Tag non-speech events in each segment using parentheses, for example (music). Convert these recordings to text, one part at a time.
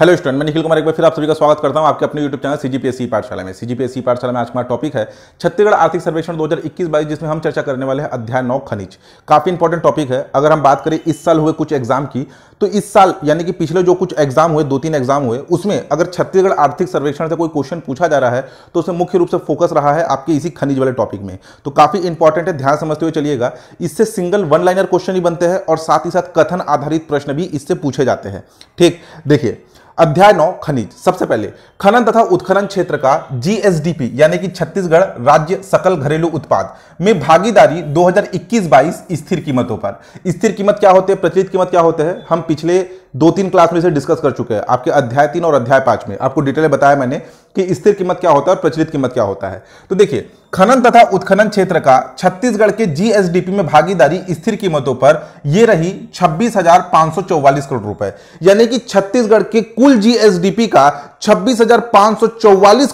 hello student मैं निखिल कुमार एक बार फिर आप सभी का स्वागत करता हूं आपके अपने यूट्यूब चैनल सीजीपीएससी पाठशाला में सीजीपीएससी पाठशाला में आज हमारा टॉपिक है छत्तीसगढ़ आर्थिक सर्वेक्षण 2021 हजार जिसमें हम चर्चा करने वाले हैं अध्याय नौ खनिज काफी इंपॉर्टेंट टॉपिक है अगर हम बात करें इस साल हुए कुछ एग्जाम की तो इस साल यानी कि पिछले जो कुछ एग्जाम हुए दो तीन एग्जाम हुए उसमें अगर छत्तीसगढ़ आर्थिक सर्वेक्षण से कोई क्वेश्चन पूछा जा रहा है तो उसमें मुख्य रूप से फोकस रहा है आपके इसी खनिज वाले टॉपिक में तो काफी इंपॉर्टेंट है ध्यान समझते हुए चलिएगा इससे सिंगल वन लाइनर क्वेश्चन ही बनते हैं और साथ ही साथ कथन आधारित प्रश्न भी इससे पूछे जाते हैं ठीक देखिए अध्याय नौ खनिज सबसे पहले खनन तथा उत्खनन क्षेत्र का जीएसडीपी यानी कि छत्तीसगढ़ राज्य सकल घरेलू उत्पाद में भागीदारी 2021-22 स्थिर कीमतों पर स्थिर कीमत क्या होते हैं प्रचलित कीमत क्या होते हैं हम पिछले दो तीन क्लास में इसे डिस्कस कर चुके हैं आपके अध्याय तीन और अध्याय पांच में आपको डिटेल बताया मैंने कि स्थिर कीमत क्या होता है और प्रचलित कीमत क्या होता है तो देखिए खनन तथा उत्खनन क्षेत्र का छत्तीसगढ़ के जीएसडीपी में भागीदारी स्थिर कीमतों पर यह रही छब्बीस करोड़ रुपए यानी कि छत्तीसगढ़ के कुल जीएसडीपी का छब्बीस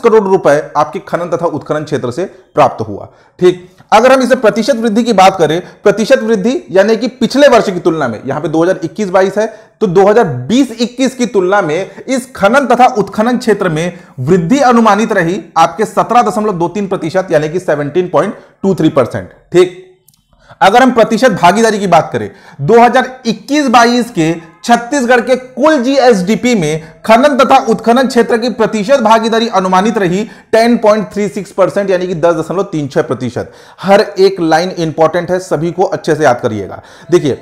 करोड़ रुपए आपके खनन तथा उत्खनन क्षेत्र से प्राप्त हुआ ठीक अगर हम इसे प्रतिशत वृद्धि की बात करें प्रतिशत वृद्धि यानी कि पिछले वर्ष की तुलना में यहां पे 2021-22 है तो 2020-21 की तुलना में इस खनन तथा उत्खनन क्षेत्र में वृद्धि अनुमानित रही आपके तीन प्रतिशत यानी कि थ्री परसेंट ठीक अगर हम प्रतिशत भागीदारी की बात करें 2021 हजार के छत्तीसगढ़ के कुल जीएसडीपी में खनन तथा उत्खनन क्षेत्र की प्रतिशत भागीदारी अनुमानित रही 10.36 परसेंट यानी कि 10.36 प्रतिशत हर एक लाइन इंपॉर्टेंट है सभी को अच्छे से याद करिएगा देखिए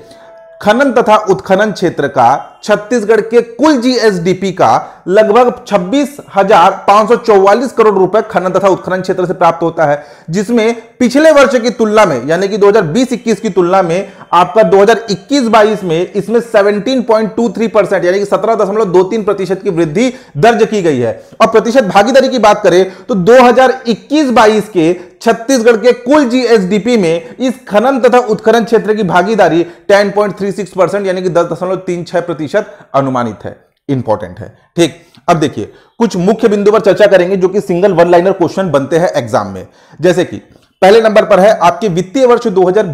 खनन तथा उत्खनन क्षेत्र का छत्तीसगढ़ के कुल जीएसडीपी का लगभग छब्बीस हजार पांच सौ चौवालीस करोड़ रुपए खनन तथा उत्खनन क्षेत्र से प्राप्त होता है जिसमें पिछले वर्ष की तुलना में यानी कि 2020-21 की तुलना में आपका 2021-22 में इसमें 17.23 परसेंट यानी कि सत्रह दशमलव दो तीन प्रतिशत की वृद्धि दर्ज की गई है और प्रतिशत भागीदारी की बात करें तो दो हजार के छत्तीसगढ़ के कुल जीएसडीपी में इस खनन तथा उत्खनन क्षेत्र की भागीदारी 10.36 परसेंट यानी कि 10.36 प्रतिशत अनुमानित है इंपॉर्टेंट है ठीक अब देखिए कुछ मुख्य बिंदु पर चर्चा करेंगे जो कि सिंगल वन लाइनर क्वेश्चन बनते हैं एग्जाम में जैसे कि पहले नंबर पर है आपके वित्तीय वर्ष दो हजार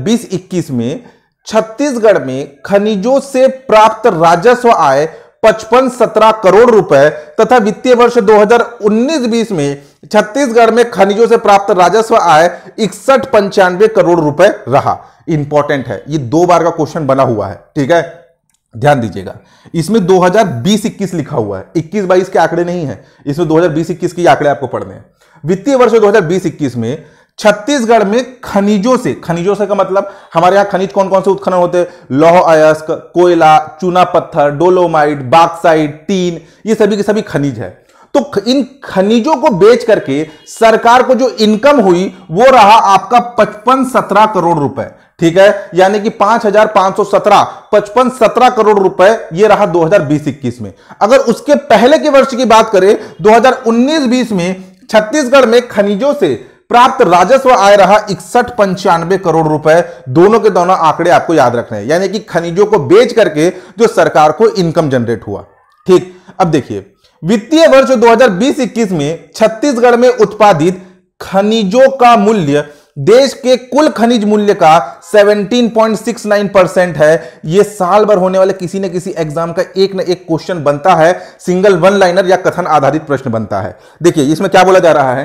में छत्तीसगढ़ में खनिजों से प्राप्त राजस्व आय पचपन सत्रह करोड़ रुपए तथा वित्तीय वर्ष 2019-20 में छत्तीसगढ़ में खनिजों से प्राप्त राजस्व आय इकसठ पंचानवे करोड़ रुपए रहा इंपॉर्टेंट है ये दो बार का क्वेश्चन बना हुआ है ठीक है ध्यान दीजिएगा इसमें 2020-21 लिखा हुआ है 21-22 के आंकड़े नहीं है इसमें 2020-21 के आंकड़े आपको पढ़ने हैं वित्तीय वर्ष 2020-21 में छत्तीसगढ़ में खनिजों से खनिजों से का मतलब हमारे यहाँ खनिज कौन कौन से उत्खनन होते हैं लौह अयस्क कोयला चूना पत्थर डोलोमाइट बाक्साइट टीन ये सभी के सभी खनिज है तो इन खनिजों को बेच करके सरकार को जो इनकम हुई वो रहा आपका पचपन सत्रह करोड़ रुपए ठीक है यानी कि पांच हजार पांच सौ सत्रह पचपन सत्रह करोड़ रुपए ये रहा 2020-21 में अगर उसके पहले के वर्ष की बात करें 2019-20 में छत्तीसगढ़ में खनिजों से प्राप्त राजस्व आय रहा इकसठ पंचानवे करोड़ रुपए दोनों के दोनों आंकड़े आपको याद रखने हैं यानी कि खनिजों को बेच करके जो सरकार को इनकम जनरेट हुआ ठीक अब देखिए वित्तीय वर्ष 2020-21 में छत्तीसगढ़ में उत्पादित खनिजों का मूल्य देश के कुल खनिज मूल्य का 17.69 परसेंट है यह साल भर होने वाले किसी न किसी एग्जाम का एक न एक क्वेश्चन बनता है सिंगल वन लाइनर या कथन आधारित प्रश्न बनता है देखिए इसमें क्या बोला जा रहा है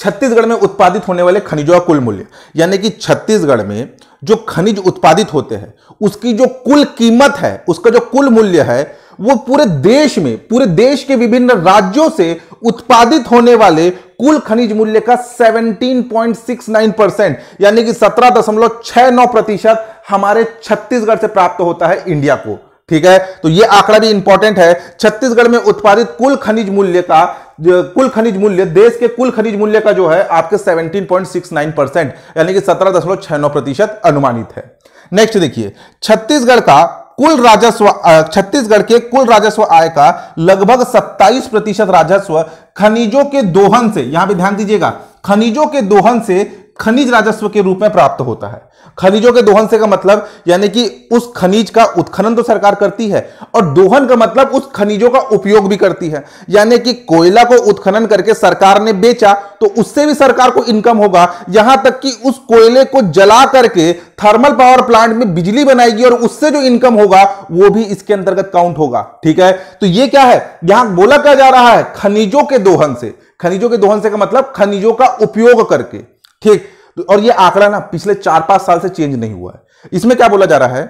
छत्तीसगढ़ में उत्पादित होने वाले खनिजों का कुल मूल्य यानी कि छत्तीसगढ़ में जो खनिज उत्पादित होते हैं उसकी जो कुल कीमत है उसका जो कुल मूल्य है वो पूरे देश में पूरे देश के विभिन्न राज्यों से उत्पादित होने वाले कुल खनिज मूल्य का 17.69 परसेंट यानी कि 17.69 प्रतिशत हमारे छत्तीसगढ़ से प्राप्त होता है इंडिया को ठीक है तो ये आंकड़ा भी इंपॉर्टेंट है छत्तीसगढ़ में उत्पादित कुल खनिज मूल्य का कुल खनिज मूल्य देश के कुल खनिज मूल्य का जो है आपके 17.69 परसेंट यानी कि 17.69 प्रतिशत अनुमानित है नेक्स्ट देखिए छत्तीसगढ़ का कुल राजस्व छत्तीसगढ़ के कुल राजस्व आय का लगभग 27 प्रतिशत राजस्व खनिजों के दोहन से यहां पे ध्यान दीजिएगा खनिजों के दोहन से खनिज राजस्व के रूप में प्राप्त होता है खनिजों के दोहन से का मतलब यानी कि उस खनिज का उत्खनन तो सरकार करती है और दोहन का मतलब उस खनिजों का उपयोग भी करती है यानी कि कोयला को उत्खनन करके सरकार ने बेचा तो उससे भी सरकार को इनकम होगा यहां तक कि उस कोयले को जला करके थर्मल पावर प्लांट में बिजली बनाएगी और उससे जो इनकम होगा वो भी इसके अंतर्गत काउंट होगा ठीक है तो ये क्या है यहां बोला क्या जा रहा है खनिजों के दोहन से खनिजों के दोहन से का मतलब खनिजों का उपयोग करके ठीक तो और ये आंकड़ा ना पिछले चार पांच साल से चेंज नहीं हुआ है इसमें क्या बोला जा रहा है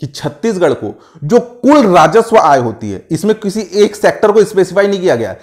कि छत्तीसगढ़ को जो कुल राजस्व आय होती है इसमें किसी एक सेक्टर को स्पेसिफाई नहीं किया गया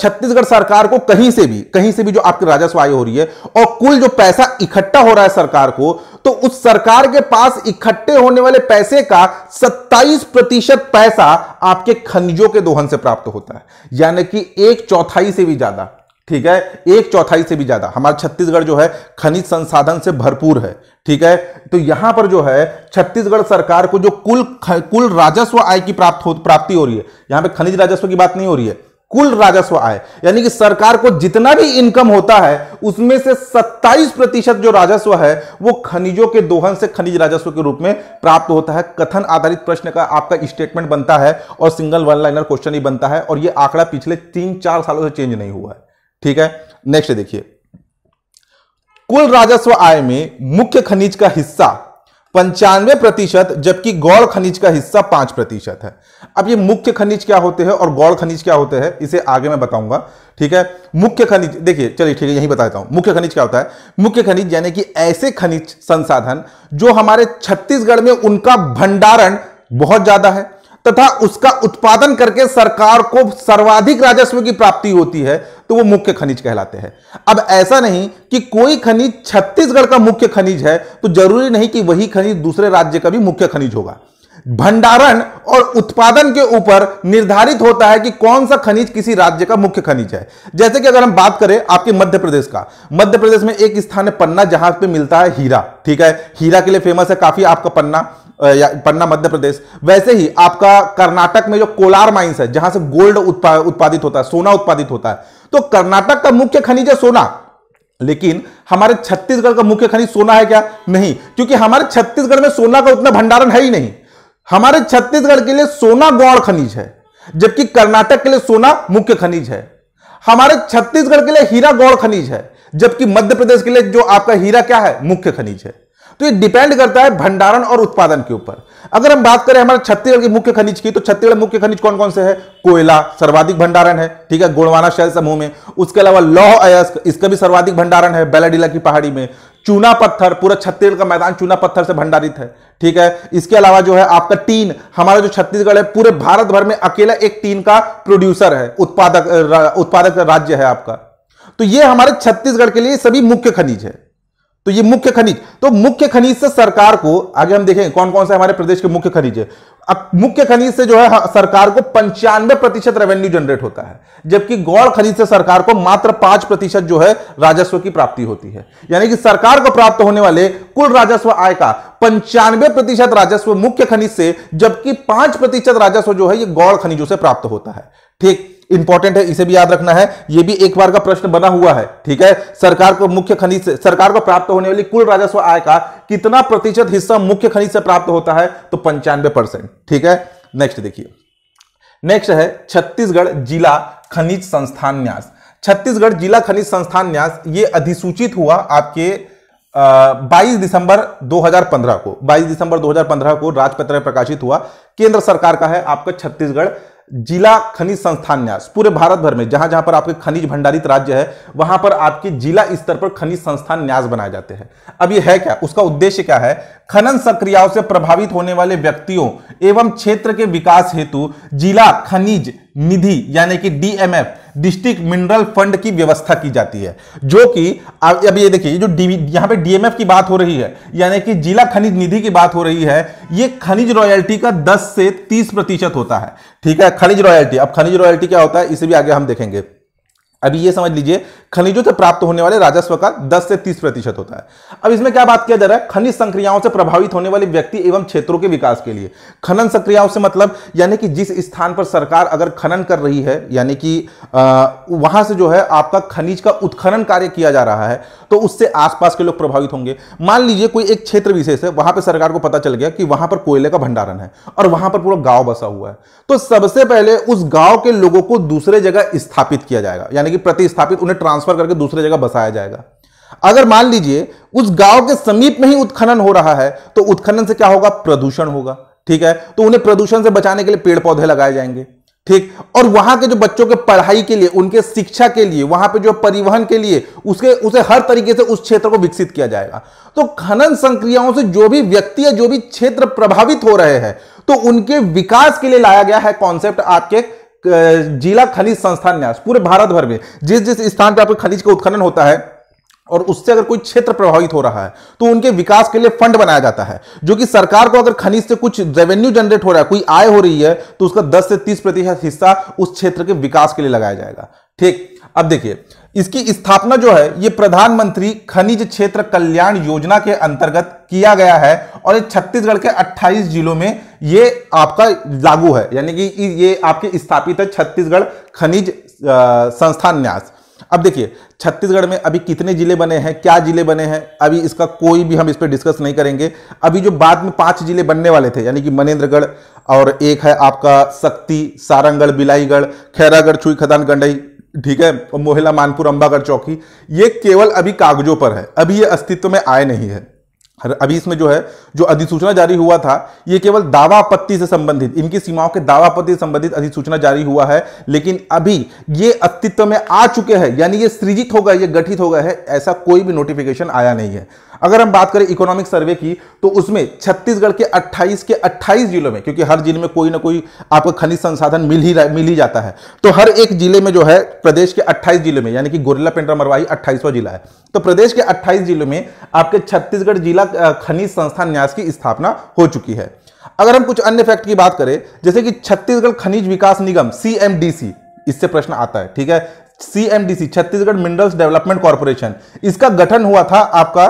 छत्तीसगढ़ सरकार को कहीं से भी कहीं से भी जो आपकी राजस्व आय हो रही है और कुल जो पैसा इकट्ठा हो रहा है सरकार को तो उस सरकार के पास इकट्ठे होने वाले पैसे का 27 प्रतिशत पैसा आपके खनिजों के दोहन से प्राप्त होता है यानी कि एक चौथाई से भी ज्यादा ठीक है एक चौथाई से भी ज्यादा हमारा छत्तीसगढ़ जो है खनिज संसाधन से भरपूर है ठीक है तो यहां पर जो है छत्तीसगढ़ सरकार को जो कुल कुल राजस्व आय की प्राप्त हो प्राप्ति हो रही है यहां पे खनिज राजस्व की बात नहीं हो रही है कुल राजस्व आय यानी कि सरकार को जितना भी इनकम होता है उसमें से 27 प्रतिशत जो राजस्व है वो खनिजों के दोहन से खनिज राजस्व के रूप में प्राप्त होता है कथन आधारित प्रश्न का आपका स्टेटमेंट बनता है और सिंगल वन लाइनर क्वेश्चन ही बनता है और ये आंकड़ा पिछले तीन चार सालों से चेंज नहीं हुआ है ठीक है नेक्स्ट देखिए कुल राजस्व आय में मुख्य खनिज का हिस्सा पंचानवे प्रतिशत जबकि गौड़ खनिज का हिस्सा पांच प्रतिशत है अब ये मुख्य खनिज क्या होते हैं और गौड़ खनिज क्या होते हैं इसे आगे मैं बताऊंगा ठीक है मुख्य खनिज देखिए चलिए ठीक है यही बता देता हूं मुख्य खनिज क्या होता है मुख्य खनिज यानी कि ऐसे खनिज संसाधन जो हमारे छत्तीसगढ़ में उनका भंडारण बहुत ज्यादा है तथा उसका उत्पादन करके सरकार को सर्वाधिक राजस्व की प्राप्ति होती है तो वो मुख्य खनिज कहलाते हैं अब ऐसा नहीं कि कोई खनिज छत्तीसगढ़ का मुख्य खनिज है तो जरूरी नहीं कि वही खनिज दूसरे राज्य का भी मुख्य खनिज होगा भंडारण और उत्पादन के ऊपर निर्धारित होता है कि कौन सा खनिज किसी राज्य का मुख्य खनिज है जैसे कि अगर हम बात करें आपके मध्य प्रदेश का मध्य प्रदेश में एक स्थान है पन्ना जहां पे मिलता है हीरा ठीक है हीरा के लिए फेमस है काफी आपका पन्ना पन्ना मध्य प्रदेश वैसे ही आपका कर्नाटक में जो कोलार माइंस है जहां से गोल्ड उत्पा, उत्पादित होता है सोना उत्पादित होता है तो कर्नाटक का मुख्य खनिज है सोना लेकिन हमारे छत्तीसगढ़ का मुख्य खनिज सोना है क्या नहीं क्योंकि हमारे छत्तीसगढ़ में सोना का उतना भंडारण है ही नहीं हमारे छत्तीसगढ़ के लिए सोना गौड़ खनिज है जबकि कर्नाटक के लिए सोना मुख्य खनिज है हमारे छत्तीसगढ़ के लिए हीरा गौड़ खनिज है जबकि मध्य प्रदेश के लिए जो आपका हीरा क्या है मुख्य खनिज है तो ये डिपेंड करता है भंडारण और उत्पादन के ऊपर अगर हम बात करें हमारे छत्तीसगढ़ के मुख्य खनिज की तो छत्तीसगढ़ मुख्य खनिज कौन कौन से है कोयला सर्वाधिक भंडारण है ठीक है गोड़वाना शैल समूह में उसके अलावा लौह अयस्क इसका भी सर्वाधिक भंडारण है बेलाडीला की पहाड़ी में चूना पत्थर पूरा छत्तीसगढ़ का मैदान चूना पत्थर से भंडारित है ठीक है इसके अलावा जो है आपका टीन हमारा जो छत्तीसगढ़ है पूरे भारत भर में अकेला एक टीन का प्रोड्यूसर है उत्पादक उत्पादक राज्य है आपका तो ये हमारे छत्तीसगढ़ के लिए सभी मुख्य खनिज है तो ये मुख्य खनिज तो मुख्य खनिज से सरकार को आगे हम देखें कौन कौन से हमारे प्रदेश के मुख्य खनिज है मुख्य खनिज से जो है हाँ, सरकार को पंचानवे प्रतिशत रेवेन्यू जनरेट होता है जबकि गौड़ खनिज से सरकार को मात्र पांच प्रतिशत जो है राजस्व की प्राप्ति होती है यानी कि सरकार को प्राप्त होने वाले कुल राजस्व आय का पंचानवे प्रतिशत राजस्व मुख्य खनिज से जबकि पांच प्रतिशत राजस्व जो है यह गौड़ खनिजों से प्राप्त होता है ठीक इंपॉर्टेंट है इसे भी याद रखना है यह भी एक बार का प्रश्न बना हुआ है ठीक है सरकार को मुख्य खनिज से सरकार को प्राप्त होने वाली कुल राजस्व आय का कितना प्रतिशत हिस्सा मुख्य खनिज से प्राप्त होता है तो पंचानवे परसेंट ठीक है नेक्स्ट देखिए नेक्स्ट है छत्तीसगढ़ जिला खनिज संस्थान न्यास छत्तीसगढ़ जिला खनिज संस्थान न्यास ये अधिसूचित हुआ आपके बाईस दिसंबर 2015 को 22 दिसंबर 2015 को राजपत्र प्रकाशित हुआ केंद्र सरकार का है आपका छत्तीसगढ़ जिला खनिज संस्थान न्यास पूरे भारत भर में जहां जहां पर आपके खनिज भंडारित राज्य है वहां पर आपके जिला स्तर पर खनिज संस्थान न्यास बनाए जाते हैं अब यह है क्या उसका उद्देश्य क्या है खनन सक्रियाओं से प्रभावित होने वाले व्यक्तियों एवं क्षेत्र के विकास हेतु जिला खनिज निधि यानी कि डीएमएफ डिस्ट्रिक्ट मिनरल फंड की व्यवस्था की जाती है जो कि अब ये देखिए जो यहां पे डीएमएफ की बात हो रही है यानी कि जिला खनिज निधि की बात हो रही है ये खनिज रॉयल्टी का 10 से 30 प्रतिशत होता है ठीक है खनिज रॉयल्टी अब खनिज रॉयल्टी क्या होता है इसे भी आगे हम देखेंगे अभी ये समझ लीजिए खनिजों से प्राप्त होने वाले राजस्व का 10 से 30 प्रतिशत होता है अब इसमें क्या बात किया जा रहा है खनिज संक्रियाओं से प्रभावित होने वाले व्यक्ति एवं क्षेत्रों के विकास के लिए खनन संक्रियाओं से मतलब यानी कि जिस स्थान पर सरकार अगर खनन कर रही है यानी कि वहां से जो है आपका खनिज का उत्खनन कार्य किया जा रहा है तो उससे आसपास के लोग प्रभावित होंगे मान लीजिए कोई एक क्षेत्र विशेष है वहां पर सरकार को पता चल गया कि वहां पर कोयले का भंडारण है और वहां पर पूरा गांव बसा हुआ है तो सबसे पहले उस गांव के लोगों को दूसरे जगह स्थापित किया जाएगा यानी कि प्रतिस्थापित उन्हें ट्रांस ट्रांसफर करके दूसरे जगह बसाया जाएगा अगर मान लीजिए उस गांव के समीप में ही उत्खनन हो रहा है तो उत्खनन से क्या होगा प्रदूषण होगा ठीक है तो उन्हें प्रदूषण से बचाने के लिए पेड़ पौधे लगाए जाएंगे ठीक और वहां के जो बच्चों के पढ़ाई के लिए उनके शिक्षा के लिए वहां पे जो परिवहन के लिए उसके उसे हर तरीके से उस क्षेत्र को विकसित किया जाएगा तो खनन संक्रियाओं से जो भी व्यक्ति या जो भी क्षेत्र प्रभावित हो रहे हैं तो उनके विकास के लिए लाया गया है कॉन्सेप्ट आपके जिला खनिज संस्थान न्यास पूरे भारत भर में जिस जिस स्थान पर आपको खनिज का उत्खनन होता है और उससे अगर कोई क्षेत्र प्रभावित हो रहा है तो उनके विकास के लिए फंड बनाया जाता है जो कि सरकार को अगर खनिज से कुछ रेवेन्यू जनरेट हो रहा है कोई आय हो रही है तो उसका 10 से 30 प्रतिशत हिस्सा उस क्षेत्र के विकास के लिए लगाया जाएगा ठीक अब देखिए इसकी स्थापना जो है ये प्रधानमंत्री खनिज क्षेत्र कल्याण योजना के अंतर्गत किया गया है और ये छत्तीसगढ़ के अट्ठाईस जिलों में ये आपका लागू है यानी कि ये आपके स्थापित है छत्तीसगढ़ खनिज संस्थान न्यास अब देखिए छत्तीसगढ़ में अभी कितने जिले बने हैं क्या जिले बने हैं अभी इसका कोई भी हम इस पर डिस्कस नहीं करेंगे अभी जो बाद में पांच जिले बनने वाले थे यानी कि मनेन्द्रगढ़ और एक है आपका शक्ति सारंगढ़ बिलाईगढ़ खैरागढ़ छुई खदान गंडई ठीक है और मोहिला मानपुर अंबागढ़ चौकी ये केवल अभी कागजों पर है अभी ये अस्तित्व में आए नहीं है अभी इसमें जो है जो अधिसूचना जारी हुआ था यह केवल दावा आपत्ति से संबंधित इनकी सीमाओं के दावा आपत्ति से संबंधित अधिसूचना जारी हुआ है लेकिन अभी ये अस्तित्व में आ चुके हैं यानी यह सृजित होगा यह गठित हो गए ऐसा कोई भी नोटिफिकेशन आया नहीं है अगर हम बात करें इकोनॉमिक सर्वे की तो उसमें छत्तीसगढ़ के 28 के 28 जिलों में क्योंकि हर जिले में कोई ना कोई आपको खनिज संसाधन मिल ही मिल ही जाता है तो हर एक जिले में जो है प्रदेश के 28 जिले में यानी कि गोरिल्ला पेंड्रा मरवाही 28वां जिला है तो प्रदेश के 28 जिलों में आपके छत्तीसगढ़ जिला खनिज संस्थान न्यास की स्थापना हो चुकी है अगर हम कुछ अन्य फैक्ट की बात करें जैसे कि छत्तीसगढ़ खनिज विकास निगम सी इससे प्रश्न आता है ठीक है CMDC Chhattisgarh minerals development corporation इसका गठन हुआ था आपका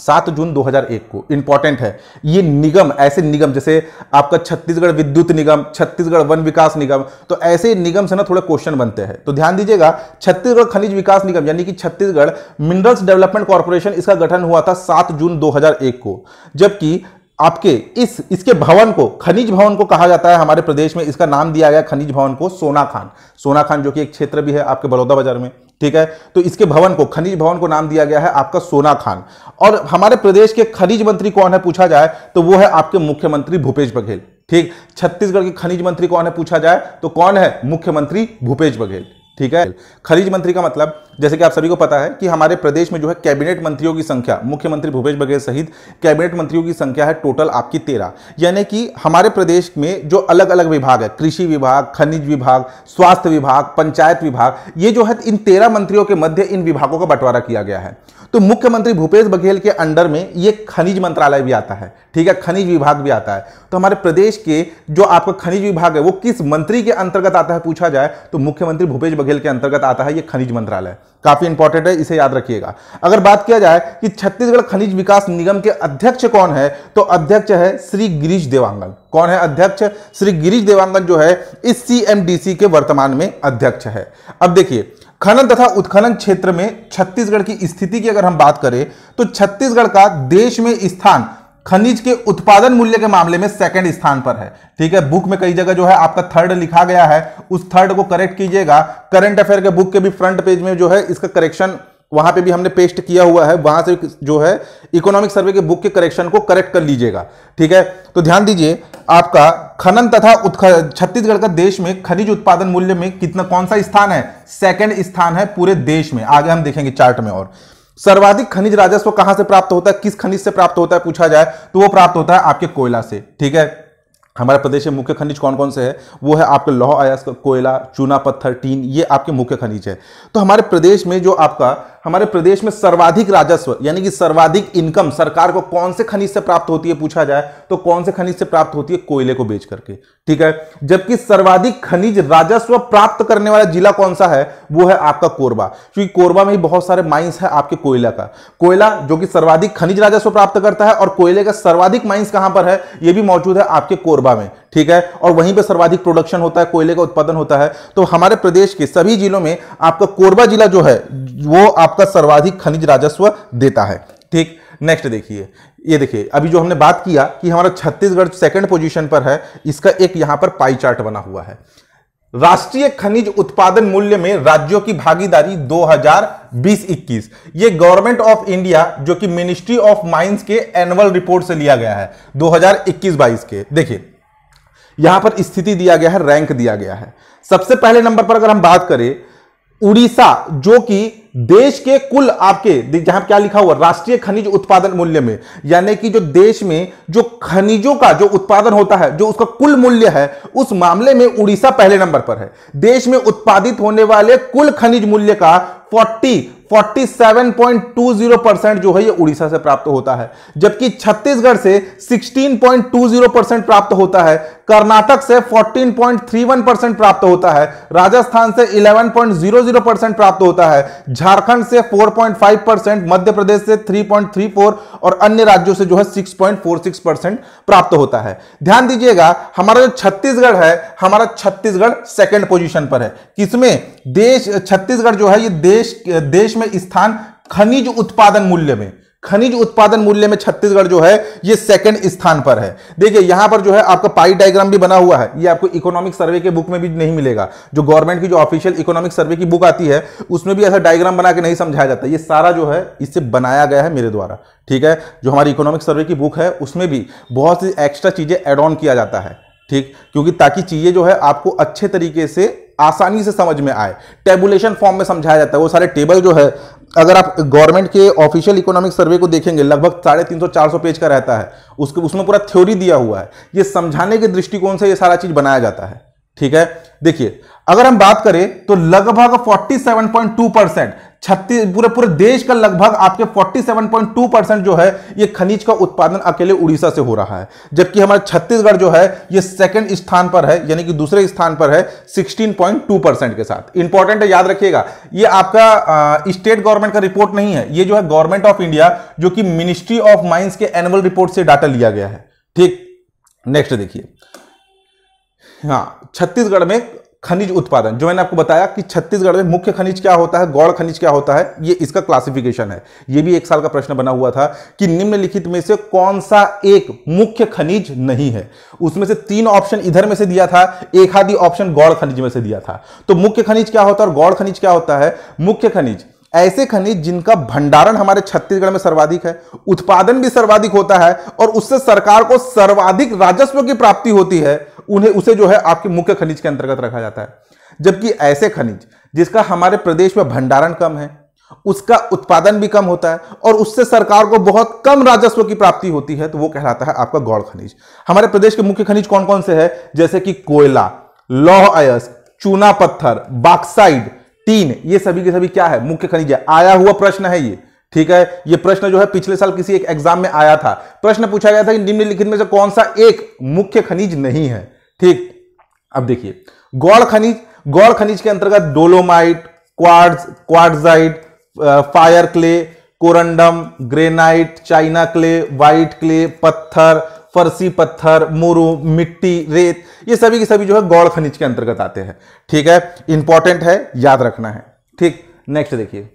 सात जून 2001 को इंपॉर्टेंट है ये निगम ऐसे निगम जैसे आपका छत्तीसगढ़ विद्युत निगम छत्तीसगढ़ वन विकास निगम तो ऐसे निगम से ना थोड़े क्वेश्चन बनते हैं तो ध्यान दीजिएगा छत्तीसगढ़ खनिज विकास निगम यानी कि छत्तीसगढ़ मिनरल्स डेवलपमेंट कॉरपोरेशन इसका गठन हुआ था सात जून दो को जबकि आपके इस इसके भवन को खनिज भवन को कहा जाता है हमारे प्रदेश में इसका नाम दिया गया खनिज भवन को सोना खान सोना खान जो कि एक क्षेत्र भी है आपके बड़ौदा बाजार में ठीक है तो इसके भवन को खनिज भवन को नाम दिया गया है आपका सोना खान और हमारे प्रदेश के खनिज मंत्री कौन है पूछा जाए तो वो है आपके मुख्यमंत्री भूपेश बघेल ठीक छत्तीसगढ़ के खनिज मंत्री कौन है पूछा जाए तो कौन है मुख्यमंत्री भूपेश बघेल ठीक है खनिज मंत्री का मतलब जैसे कि आप सभी को पता है कि हमारे प्रदेश में जो है कैबिनेट मंत्रियों की संख्या मुख्यमंत्री भूपेश बघेल सहित कैबिनेट मंत्रियों की संख्या है टोटल आपकी तेरह यानी कि हमारे प्रदेश में जो अलग अलग विभाग है कृषि विभाग खनिज विभाग स्वास्थ्य विभाग पंचायत विभाग ये जो है इन तेरह मंत्रियों के मध्य इन विभागों का बंटवारा किया गया है तो मुख्यमंत्री भूपेश बघेल के अंडर में ये खनिज मंत्रालय भी आता है ठीक है खनिज विभाग भी आता है तो हमारे प्रदेश के जो आपका खनिज विभाग है वो किस मंत्री के अंतर्गत आता है पूछा जाए तो मुख्यमंत्री भूपेश बघेल के अंतर्गत आता है ये खनिज मंत्रालय काफी इंपॉर्टेंट है इसे याद रखिएगा अगर बात किया जाए कि छत्तीसगढ़ खनिज विकास निगम के अध्यक्ष कौन है तो अध्यक्ष है श्री गिरीश देवांगन कौन है अध्यक्ष श्री गिरीश देवांगन जो है इस सी के वर्तमान में अध्यक्ष है अब देखिए खनन तथा उत्खनन क्षेत्र में छत्तीसगढ़ की स्थिति की अगर हम बात करें तो छत्तीसगढ़ का देश में स्थान खनिज के उत्पादन मूल्य के मामले में सेकंड स्थान पर है ठीक है बुक में कई जगह जो है आपका थर्ड लिखा गया है उस थर्ड को करेक्ट कीजिएगा करंट अफेयर के बुक के भी फ्रंट पेज में जो है इसका करेक्शन वहां पे भी हमने पेस्ट किया हुआ है वहां से जो है इकोनॉमिक सर्वे के बुक के करेक्शन को करेक्ट कर लीजिएगा ठीक है तो ध्यान दीजिए आपका खनन तथा छत्तीसगढ़ का देश में खनिज उत्पादन मूल्य में कितना कौन सा स्थान है सेकंड स्थान है पूरे देश में आगे हम देखेंगे चार्ट में और सर्वाधिक खनिज राजस्व कहां से प्राप्त होता है किस खनिज से प्राप्त होता है पूछा जाए तो वो प्राप्त होता है आपके कोयला से ठीक है हमारे प्रदेश में मुख्य खनिज कौन कौन से है वो है आपके लौह अयस्क कोयला चूना पत्थर टीन ये आपके मुख्य खनिज है तो हमारे प्रदेश में जो आपका हमारे प्रदेश में सर्वाधिक राजस्व यानी कि सर्वाधिक इनकम सरकार को कौन से खनिज से प्राप्त होती है पूछा जाए तो कौन से खनिज से प्राप्त होती है कोयले को बेच करके ठीक है जबकि सर्वाधिक खनिज राजस्व प्राप्त करने वाला जिला कौन सा है वो है आपका कोरबा क्योंकि कोरबा में ही बहुत सारे माइंस है आपके कोयला का कोयला जो कि सर्वाधिक खनिज राजस्व प्राप्त करता है और कोयले का सर्वाधिक माइंस कहां पर है यह भी मौजूद है आपके कोरबा में ठीक है और वहीं पर सर्वाधिक प्रोडक्शन होता है कोयले का उत्पादन होता है तो हमारे प्रदेश के सभी जिलों में आपका कोरबा जिला जो है वो आपका सर्वाधिक खनिज राजस्व देता है ठीक नेक्स्ट देखिए ये देखिए अभी जो हमने बात किया कि हमारा छत्तीसगढ़ सेकंड पोजीशन पर है इसका एक यहां पर पाई चार्ट बना हुआ है राष्ट्रीय खनिज उत्पादन मूल्य में राज्यों की भागीदारी 2020-21 ये गवर्नमेंट ऑफ इंडिया जो कि मिनिस्ट्री ऑफ माइंस के एनुअल रिपोर्ट से लिया गया है 2021-22 के देखिए यहां पर स्थिति दिया गया है रैंक दिया गया है सबसे पहले नंबर पर अगर हम बात करें उड़ीसा जो कि देश के कुल आपके जहां क्या लिखा हुआ राष्ट्रीय खनिज उत्पादन मूल्य में यानी कि जो देश में जो खनिजों का जो उत्पादन होता है जो उसका कुल मूल्य है उस मामले में उड़ीसा पहले नंबर पर है देश में उत्पादित होने वाले कुल खनिज मूल्य का 47.20 परसेंट जो है ये उड़ीसा से प्राप्त होता है जबकि छत्तीसगढ़ से 16.20 परसेंट प्राप्त होता है कर्नाटक से 14.31 परसेंट प्राप्त होता है राजस्थान से 11.00 परसेंट प्राप्त होता है झारखंड से 4.5 परसेंट मध्य प्रदेश से 3.34 और अन्य राज्यों से जो है 6.46 परसेंट प्राप्त होता है ध्यान दीजिएगा हमारा जो छत्तीसगढ़ है हमारा छत्तीसगढ़ सेकेंड पोजिशन पर है किसमें देश छत्तीसगढ़ जो है ये देश देश देश में स्थान खनिज उत्पादन मूल्य में खनिज उत्पादन मूल्य में छत्तीसगढ़ जो है ये सेकंड स्थान पर है देखिए यहां पर जो है आपका पाई डायग्राम भी बना हुआ है ये आपको इकोनॉमिक सर्वे के बुक में भी नहीं मिलेगा जो गवर्नमेंट की जो ऑफिशियल इकोनॉमिक सर्वे की बुक आती है उसमें भी ऐसा डायग्राम बना के नहीं समझाया जाता ये सारा जो है इससे बनाया गया है मेरे द्वारा ठीक है जो हमारी इकोनॉमिक सर्वे की बुक है उसमें भी बहुत सी एक्स्ट्रा चीजें एड ऑन किया जाता है ठीक क्योंकि ताकि चीजें जो है आपको अच्छे तरीके से आसानी से समझ में आए टेबुलेशन फॉर्म में समझाया जाता है वो सारे टेबल जो है अगर आप गवर्नमेंट के ऑफिशियल इकोनॉमिक सर्वे को देखेंगे लगभग साढ़े तीन सौ चार सौ पेज का रहता है उसके उसमें पूरा थ्योरी दिया हुआ है ये समझाने के दृष्टिकोण से ये सारा चीज़ बनाया जाता है ठीक है देखिए अगर हम बात करें तो लगभग 47.2 परसेंट छत्तीस पूरे पूरे देश का लगभग आपके 47.2 परसेंट जो है ये खनिज का उत्पादन अकेले उड़ीसा से हो रहा है जबकि हमारा छत्तीसगढ़ जो है ये सेकंड स्थान पर है यानी कि दूसरे स्थान पर है 16.2 परसेंट के साथ इंपॉर्टेंट है याद रखिएगा ये आपका स्टेट गवर्नमेंट का रिपोर्ट नहीं है ये जो है गवर्नमेंट ऑफ इंडिया जो कि मिनिस्ट्री ऑफ माइंस के एनुअल रिपोर्ट से डाटा लिया गया है ठीक नेक्स्ट देखिए हाँ छत्तीसगढ़ में खनिज उत्पादन जो मैंने आपको बताया कि छत्तीसगढ़ में मुख्य खनिज क्या होता है गौड़ खनिज क्या होता है ये इसका क्लासिफिकेशन है ये भी एक साल का प्रश्न बना हुआ था कि निम्नलिखित में से कौन सा एक मुख्य खनिज नहीं है उसमें से तीन ऑप्शन इधर में से दिया था एक आदि ऑप्शन गौड़ खनिज में से दिया था तो मुख्य खनिज क्या होता है और गौड़ खनिज क्या होता है मुख्य खनिज ऐसे खनिज जिनका भंडारण हमारे छत्तीसगढ़ में सर्वाधिक है उत्पादन भी सर्वाधिक होता है और उससे सरकार को सर्वाधिक राजस्व की प्राप्ति होती है उन्हें उसे जो है आपके मुख्य खनिज के अंतर्गत रखा जाता है जबकि ऐसे खनिज जिसका हमारे प्रदेश में भंडारण कम है उसका उत्पादन भी कम होता है और उससे सरकार को बहुत कम राजस्व की प्राप्ति होती है तो वो कहलाता है आपका गौड़ खनिज हमारे प्रदेश के मुख्य खनिज कौन कौन से है जैसे कि कोयला लौह अयस्क चूना पत्थर बाक्साइड टीन ये सभी के सभी क्या है मुख्य खनिज है आया हुआ प्रश्न है ये ठीक है ये प्रश्न जो है पिछले साल किसी एक एग्जाम में आया था प्रश्न पूछा गया था कि निम्नलिखित में से कौन सा एक मुख्य खनिज नहीं है ठीक अब देखिए गौड़ खनिज गौड़ खनिज के अंतर्गत dolomite quartz quartzite fire clay corundum granite china clay white clay पत्थर फरसी पत्थर मोरू मिट्टी रेत ये सभी के सभी जो है गौड़ खनिज के अंतर्गत आते हैं ठीक है इंपॉर्टेंट है याद रखना है ठीक नेक्स्ट देखिए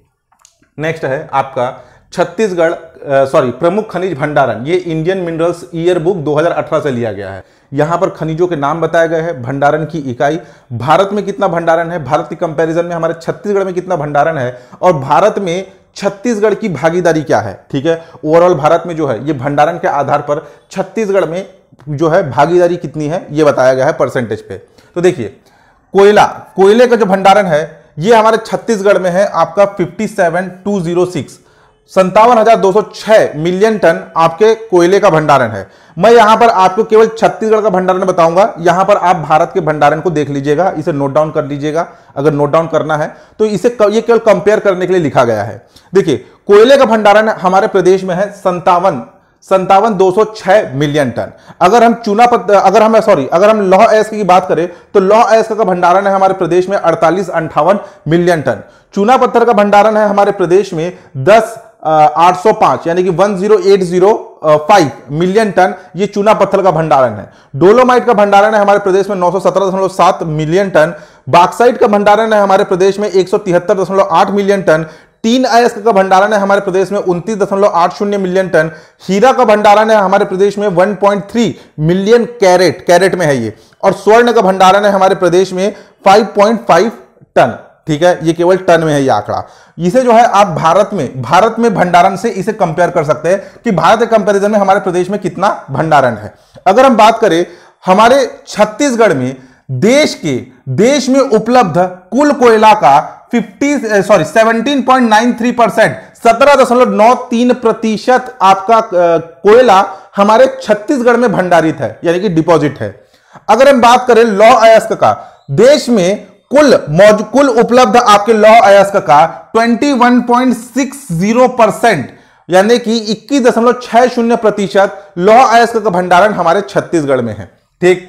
नेक्स्ट है आपका छत्तीसगढ़ सॉरी प्रमुख खनिज भंडारण ये इंडियन मिनरल्स ईयर बुक 2018 से लिया गया है यहां पर खनिजों के नाम बताए गए हैं भंडारण की इकाई भारत में कितना भंडारण है भारत के कंपैरिजन में हमारे छत्तीसगढ़ में कितना भंडारण है और भारत में छत्तीसगढ़ की भागीदारी क्या है ठीक है ओवरऑल भारत में जो है ये भंडारण के आधार पर छत्तीसगढ़ में जो है भागीदारी कितनी है ये बताया गया है परसेंटेज पे तो देखिए कोयला कोयले का जो भंडारण है ये हमारे छत्तीसगढ़ में है आपका फिफ्टी संतावन मिलियन टन आपके कोयले का भंडारण है मैं यहां पर आपको केवल छत्तीसगढ़ का भंडारण बताऊंगा यहां पर आप भारत के भंडारण को देख लीजिएगा इसे नोट डाउन कर लीजिएगा अगर नोट डाउन करना है तो इसे ये केवल कंपेयर करने के लिए लिखा गया है देखिए कोयले का भंडारण हमारे प्रदेश में है संतावन संतावन दो मिलियन टन अगर हम चूना पत, अगर हम सॉरी अगर हम लौह अयस्क की बात करें तो लौह अयस्क का भंडारण है हमारे प्रदेश में अड़तालीस अंठावन मिलियन टन चूना पत्थर का भंडारण है हमारे प्रदेश में दस 805 यानी कि 10805 मिलियन टन ये चूना पत्थर का भंडारण है डोलोमाइट का भंडारण है हमारे प्रदेश में 917.7 मिलियन टन बाक्साइट का भंडारण है हमारे प्रदेश में 173.8 मिलियन टन तीन अयस्क का भंडारण है हमारे प्रदेश में उन्तीस दशमलव आठ शून्य मिलियन टन हीरा का भंडारण है हमारे प्रदेश में 1.3 मिलियन कैरेट कैरेट में है ये और स्वर्ण का भंडारण है हमारे प्रदेश में 5.5 टन ठीक है ये केवल टन में है ये आंकड़ा इसे जो है आप भारत में भारत में भंडारण से इसे कंपेयर कर सकते हैं कि भारत के कंपेरिजन में हमारे प्रदेश में कितना भंडारण है अगर हम बात करें हमारे छत्तीसगढ़ में देश के देश में उपलब्ध कुल कोयला का 50 सॉरी 17.93 परसेंट सत्रह दशमलव नौ तीन प्रतिशत आपका कोयला हमारे छत्तीसगढ़ में भंडारित है यानी कि डिपॉजिट है अगर हम बात करें लौ अयस्क का देश में कुल मौजूद कुल उपलब्ध आपके लॉ अयस्क का 21.60 परसेंट यानी कि इक्कीस दशमलव छह शून्य प्रतिशत लौह अयस्क का भंडारण हमारे छत्तीसगढ़ में है ठीक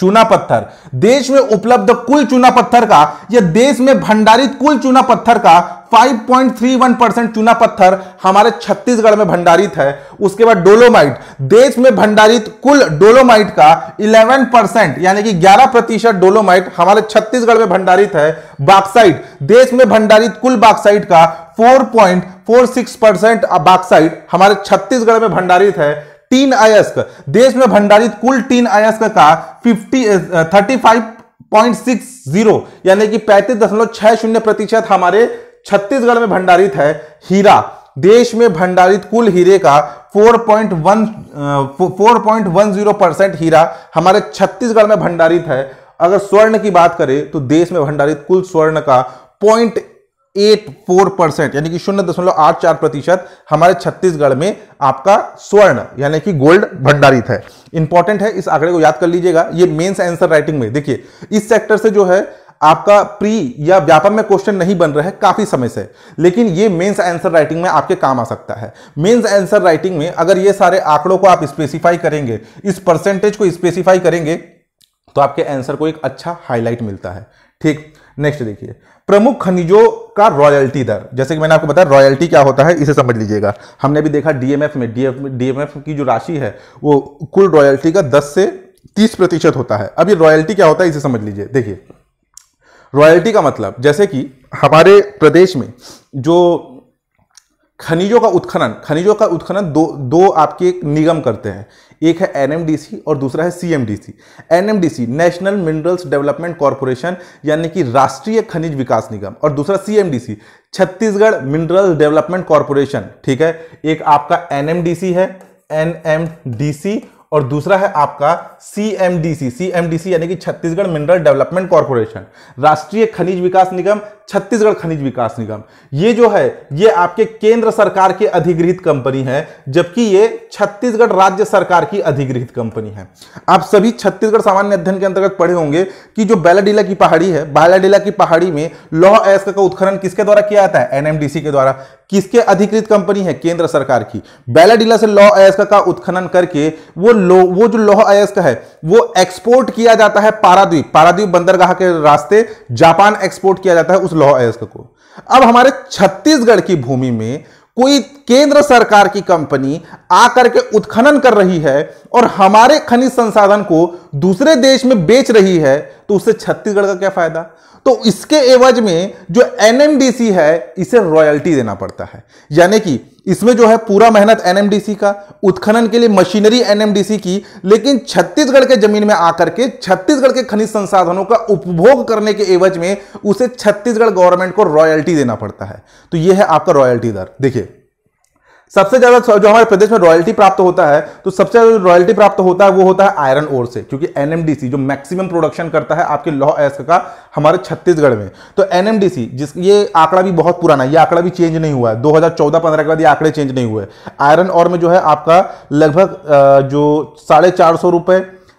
चूना पत्थर देश में उपलब्ध कुल चूना पत्थर का या देश में भंडारित कुल चूना पत्थर का 5.31 परसेंट चूना पत्थर हमारे छत्तीसगढ़ में भंडारित है उसके बाद डोलोमाइट देश में भंडारित कुल डोलोमाइट का 11 परसेंट यानी कि 11 प्रतिशत डोलोमाइट हमारे छत्तीसगढ़ में भंडारित है बाक्साइट देश में भंडारित कुल बाक्साइट का 4.46 परसेंट बाक्साइट हमारे छत्तीसगढ़ में भंडारित है तीन अयस्क देश में भंडारित कुल तीन अयस्क का fifty thirty five point six zero यानी कि पैंतीस दशमलव छह शून्य प्रतिशत हमारे छत्तीसगढ़ में भंडारित है हीरा देश में भंडारित कुल हीरे का 4.1 4.10 परसेंट हीरा हमारे छत्तीसगढ़ में भंडारित है अगर स्वर्ण की बात करें तो देश में भंडारित कुल स्वर्ण का एट फोर परसेंट यानी कि शून्य दशमलव आठ चार प्रतिशत हमारे छत्तीसगढ़ में आपका स्वर्ण यानी कि गोल्ड भंडारित है इंपॉर्टेंट है इस आंकड़े को याद कर लीजिएगा ये मेंस आंसर राइटिंग में देखिए इस सेक्टर से जो है आपका प्री या व्यापम में क्वेश्चन नहीं बन रहा है काफी समय से लेकिन ये मेंस आंसर राइटिंग में आपके काम आ सकता है मेंस आंसर राइटिंग में अगर ये सारे आंकड़ों को आप स्पेसिफाई करेंगे इस परसेंटेज को स्पेसिफाई करेंगे तो आपके आंसर को एक अच्छा हाईलाइट मिलता है ठीक नेक्स्ट देखिए प्रमुख खनिजों का रॉयल्टी दर जैसे कि मैंने आपको बताया रॉयल्टी क्या होता है इसे समझ लीजिएगा हमने भी देखा डीएमएफ में डीएफ डीएमएफ की जो राशि है वो कुल रॉयल्टी का दस से तीस प्रतिशत होता है अब ये रॉयल्टी क्या होता है इसे समझ लीजिए देखिए रॉयल्टी का मतलब जैसे कि हमारे प्रदेश में जो खनिजों का उत्खनन खनिजों का उत्खनन दो दो आपके निगम करते हैं एक है एनएमडीसी और दूसरा है CMDC NMDC national minerals development corporation यानी कि राष्ट्रीय खनिज विकास निगम और दूसरा CMDC Chhattisgarh mineral development corporation ठीक है एक आपका एनएमडीसी है एनएमडीसी और दूसरा है आपका सीएमडीसी सीएमडीसी यानी कि छत्तीसगढ़ मिनरल डेवलपमेंट कॉरपोरेशन राष्ट्रीय खनिज विकास निगम छत्तीसगढ़ खनिज विकास निगम ये जो है ये आपके केंद्र सरकार के अधिगृहित कंपनी है जबकि ये छत्तीसगढ़ राज्य सरकार की अधिगृहित कंपनी है आप सभी छत्तीसगढ़ सामान्य अध्ययन के अंतर्गत पढ़े होंगे कि जो बैलाडीला की पहाड़ी है बैलाडीला की पहाड़ी में लौह अयस्क का उत्खनन किसके द्वारा किया जाता है एनएमडीसी के द्वारा किसके अधिकृत कंपनी है केंद्र सरकार की बैलाडीला से लौह अयस्क का उत्खनन करके वो लो वो जो लौह अयस्क है वो एक्सपोर्ट किया जाता है पारादीप पारादीप बंदरगाह के रास्ते जापान एक्सपोर्ट किया जाता है कुछ लॉ है इसको अब हमारे छत्तीसगढ़ की भूमि में कोई केंद्र सरकार की कंपनी आकर के उत्खनन कर रही है और हमारे खनिज संसाधन को दूसरे देश में बेच रही है तो उससे छत्तीसगढ़ का क्या फायदा तो इसके एवज में जो एनएमडीसी है इसे रॉयल्टी देना पड़ता है यानी कि इसमें जो है पूरा मेहनत एनएमडीसी का उत्खनन के लिए मशीनरी एनएमडीसी की लेकिन छत्तीसगढ़ के जमीन में आकर के छत्तीसगढ़ के खनिज संसाधनों का उपभोग करने के एवज में उसे छत्तीसगढ़ गवर्नमेंट को रॉयल्टी देना पड़ता है तो यह है आपका रॉयल्टी दर देखिए सबसे ज्यादा जो हमारे प्रदेश में रॉयल्टी प्राप्त होता है तो सबसे ज्यादा रॉयल्टी प्राप्त होता है वो होता है आयरन ओर से क्योंकि एनएमडीसी जो मैक्सिमम प्रोडक्शन करता है आपके लॉ एस का हमारे छत्तीसगढ़ में तो एनएमडीसी जिस ये आंकड़ा भी बहुत पुराना है ये आंकड़ा भी चेंज नहीं हुआ है दो हजार के बाद ये आंकड़े चेंज नहीं हुए आयरन और में जो है आपका लगभग जो साढ़े चार सौ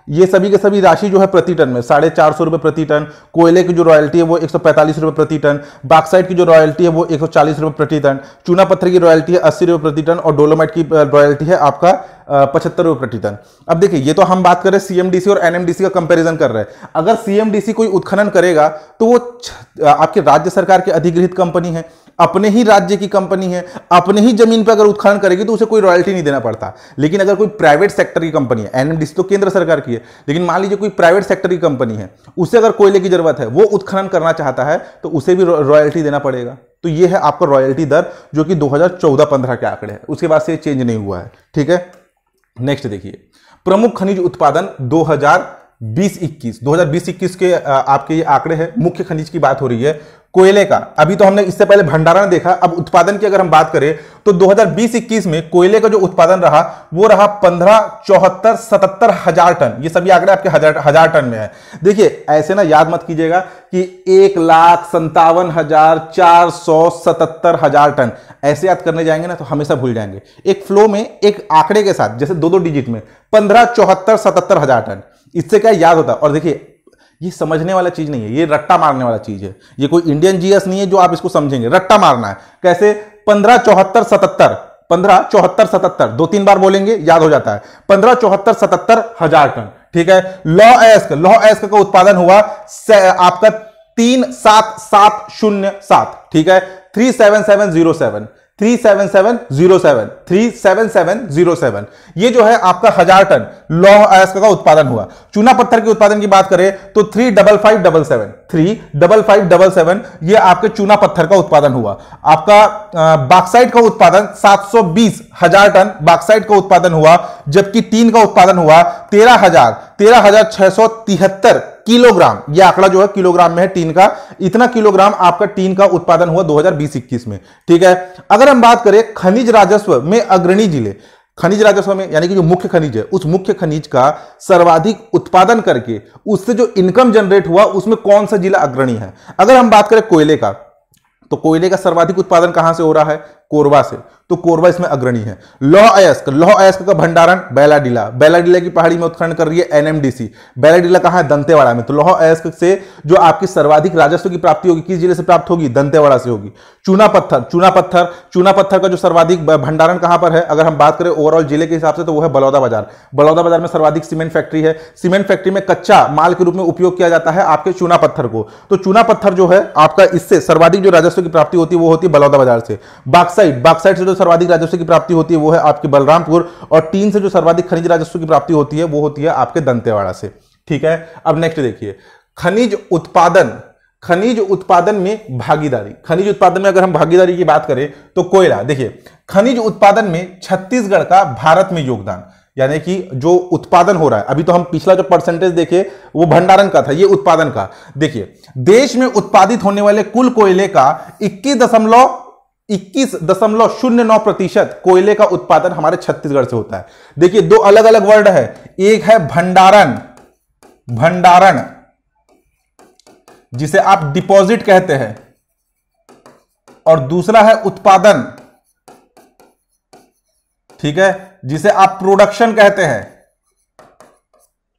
ये सभी के सभी राशि जो है प्रति टन में साढ़े चार सौ रुपये प्रति टन कोयले की जो रॉयल्टी है वो एक सौ पैंतालीस रुपये प्रति टन बाक्साइड की जो रॉयल्टी है वो एक सौ चालीस रुपये प्रति टन चूना पत्थर की रॉयल्टी है अस्सी रुपये प्रति टन और डोलोमाइट की रॉयल्टी है आपका पचहत्तर रुपये प्रति टन अब देखिए ये तो हम बात कर रहे हैं सीएमडीसी और एनएमडीसी का कंपैरिजन कर रहे हैं अगर सीएमडीसी कोई उत्खनन करेगा तो वो आपके राज्य सरकार की अधिगृहित कंपनी है अपने ही राज्य की कंपनी है अपने ही जमीन पर अगर उत्खनन करेगी तो उसे कोई रॉयल्टी नहीं देना पड़ता लेकिन अगर कोई प्राइवेट सेक्टर की कंपनी है एनएमडीसी तो केंद्र सरकार की है लेकिन मान लीजिए कोई प्राइवेट सेक्टर की कंपनी है उसे अगर कोयले की जरूरत है वो उत्खनन करना चाहता है तो उसे भी रॉयल्टी देना पड़ेगा तो ये है आपका रॉयल्टी दर जो कि 2014-15 के आंकड़े है उसके बाद से चेंज नहीं हुआ है ठीक है नेक्स्ट देखिए प्रमुख खनिज उत्पादन 2020-21 2020-21 के आपके ये आंकड़े हैं मुख्य खनिज की बात हो रही है कोयले का अभी तो हमने इससे पहले भंडारण देखा अब उत्पादन की अगर हम बात करें तो 2020-21 में कोयले का जो उत्पादन रहा वो रहा पंद्रह चौहत्तर सतहत्तर हजार टन ये सभी आंकड़े आपके हजार हजार टन में है देखिए ऐसे ना याद मत कीजिएगा कि एक लाख संतावन हजार चार सौ सतहत्तर हजार टन ऐसे याद करने जाएंगे ना तो हमेशा भूल जाएंगे एक फ्लो में एक आंकड़े के साथ जैसे दो दो डिजिट में पंद्रह चौहत्तर सतहत्तर हजार टन इससे क्या याद होता और देखिए ये समझने वाला चीज़ नहीं है ये रट्टा मारने वाला चीज़ है ये कोई इंडियन जीएस नहीं है जो आप इसको समझेंगे रट्टा मारना है कैसे पंद्रह चौहत्तर सतहत्तर पंद्रह चौहत्तर सतहत्तर दो तीन बार बोलेंगे याद हो जाता है पंद्रह चौहत्तर सतहत्तर हजार टन ठीक है लॉ एस्क लॉ एस्क का उत्पादन हुआ आपका तीन सात सात शून्य सात ठीक है three seven seven zero seven 37707, seven seven zero seven three seven seven zero seven ये जो है आपका हजार टन लौह अयस्क का उत्पादन हुआ चूना पत्थर के उत्पादन की बात करें तो three double five double seven three double five double seven ये आपके चूना पत्थर का उत्पादन हुआ आपका बाक्साइट का उत्पादन सात सौ बीस हजार टन बाक्साइट का उत्पादन हुआ जबकि तीन का उत्पादन हुआ तेरह हजार तेरह हजार छह सौ तिहत्तर किलोग्राम यह आंकड़ा जो है किलोग्राम में है टीन का इतना किलोग्राम आपका टीन का उत्पादन हुआ दो में ठीक है अगर हम बात करें खनिज राजस्व में अग्रणी जिले खनिज राजस्व में यानी कि जो मुख्य खनिज है उस मुख्य खनिज का सर्वाधिक उत्पादन करके उससे जो इनकम जनरेट हुआ उसमें कौन सा जिला अग्रणी है अगर हम बात करें कोयले का तो कोयले का सर्वाधिक उत्पादन कहां से हो रहा है कोरबा से तो कोरबा इसमें अग्रणी है लौह अयस्क लौह अयस्क का भंडारण बैलाडीला बैलाडीला की पहाड़ी में उत्खनन कर रही है एनएमडीसी बैलाडीला कहाँ है दंतेवाड़ा में तो लौह अयस्क से जो आपकी सर्वाधिक राजस्व की प्राप्ति होगी किस जिले से प्राप्त होगी दंतेवाड़ा से होगी चूना पत्थर चूना पत्थर चूना पत्थर का जो सर्वाधिक भंडारण कहां पर है अगर हम बात करें ओवरऑल जिले के हिसाब से तो वह है बलौदा बाजार बलौदा बाजार में सर्वाधिक सीमेंट फैक्ट्री है सीमेंट फैक्ट्री में कच्चा माल के रूप में उपयोग किया जाता है आपके चूना पत्थर को तो चूना पत्थर जो है आपका इससे सर्वाधिक जो राजस्व की प्राप्ति होती है वो होती है बलौदा बाजार से बाक्सा साइड बागसाइड से जो सर्वाधिक राजस्व की प्राप्ति होती है वो है आपके बलरामपुर और टीन से जो सर्वाधिक खनिज राजस्व की प्राप्ति होती है वो होती है आपके दंतेवाड़ा से ठीक है अब नेक्स्ट देखिए खनिज उत्पादन खनिज उत्पादन में भागीदारी खनिज उत्पादन में अगर हम भागीदारी की बात करें तो कोयला देखिए खनिज उत्पादन में छत्तीसगढ़ का भारत में योगदान यानी कि जो उत्पादन हो रहा है अभी तो हम पिछला जो परसेंटेज देखे वो भंडारण का था ये उत्पादन का देखिए देश में उत्पादित होने वाले कुल कोयले का इक्कीस दशमलव इक्कीस दशमलव शून्य नौ प्रतिशत कोयले का उत्पादन हमारे छत्तीसगढ़ से होता है देखिए दो अलग अलग वर्ड है एक है भंडारण भंडारण जिसे आप डिपॉजिट कहते हैं और दूसरा है उत्पादन ठीक है जिसे आप प्रोडक्शन कहते हैं